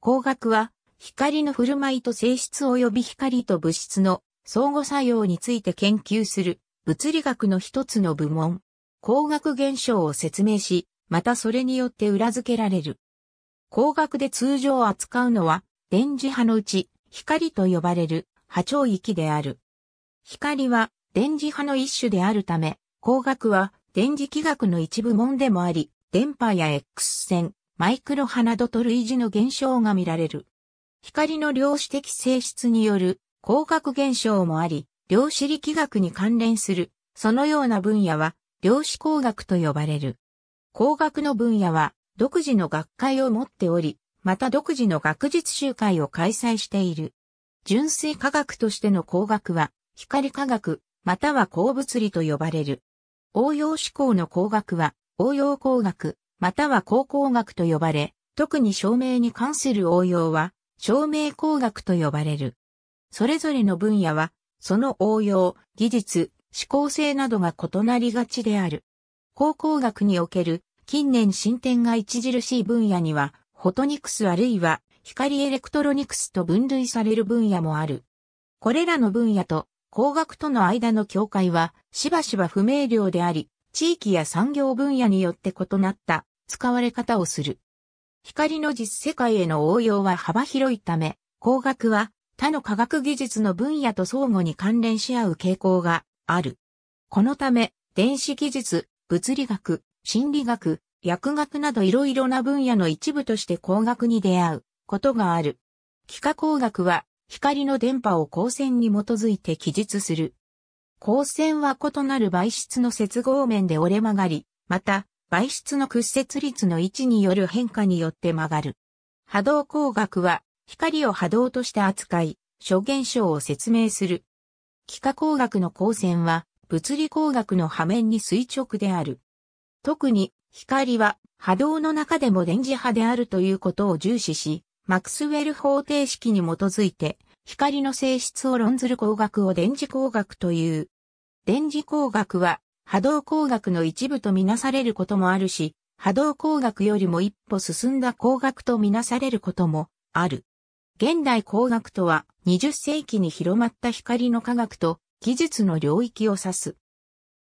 光学は、光の振る舞いと性質及び光と物質の相互作用について研究する物理学の一つの部門。光学現象を説明し、またそれによって裏付けられる。光学で通常扱うのは、電磁波のうち、光と呼ばれる波長域である。光は電磁波の一種であるため、光学は電磁気学の一部門でもあり、電波や X 線、マイクロ花ドと類似の現象が見られる。光の量子的性質による光学現象もあり、量子力学に関連する、そのような分野は量子工学と呼ばれる。工学の分野は独自の学会を持っており、また独自の学術集会を開催している。純粋科学としての工学は光科学、または鉱物理と呼ばれる。応用思考の工学は応用工学、または考工学と呼ばれ、特に照明に関する応用は、照明工学と呼ばれる。それぞれの分野は、その応用、技術、思考性などが異なりがちである。考工学における近年進展が著しい分野には、フォトニクスあるいは光エレクトロニクスと分類される分野もある。これらの分野と工学との間の境界はしばしば不明瞭であり、地域や産業分野によって異なった使われ方をする。光の実世界への応用は幅広いため、光学は他の科学技術の分野と相互に関連し合う傾向がある。このため、電子技術、物理学、心理学、薬学などいろいろな分野の一部として光学に出会うことがある。幾何光学は光の電波を光線に基づいて記述する。光線は異なる媒質の接合面で折れ曲がり、また媒質の屈折率の位置による変化によって曲がる。波動工学は、光を波動として扱い、諸現象を説明する。幾何工学の光線は、物理工学の波面に垂直である。特に、光は波動の中でも電磁波であるということを重視し、マクスウェル方程式に基づいて、光の性質を論ずる工学を電磁工学という。電磁工学は、波動工学の一部とみなされることもあるし、波動工学よりも一歩進んだ工学とみなされることもある。現代工学とは20世紀に広まった光の科学と技術の領域を指す。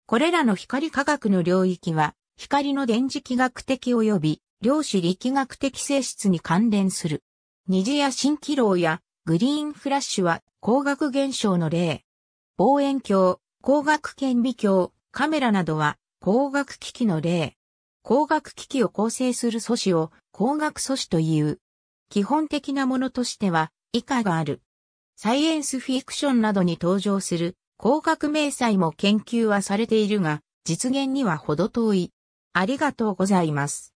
これらの光科学の領域は光の電磁気学的及び量子力学的性質に関連する。虹や蜃気楼やグリーンフラッシュは光学現象の例。望遠鏡、光学顕微鏡、カメラなどは光学機器の例。光学機器を構成する素子を光学素子という。基本的なものとしては以下がある。サイエンスフィクションなどに登場する光学明細も研究はされているが、実現には程遠い。ありがとうございます。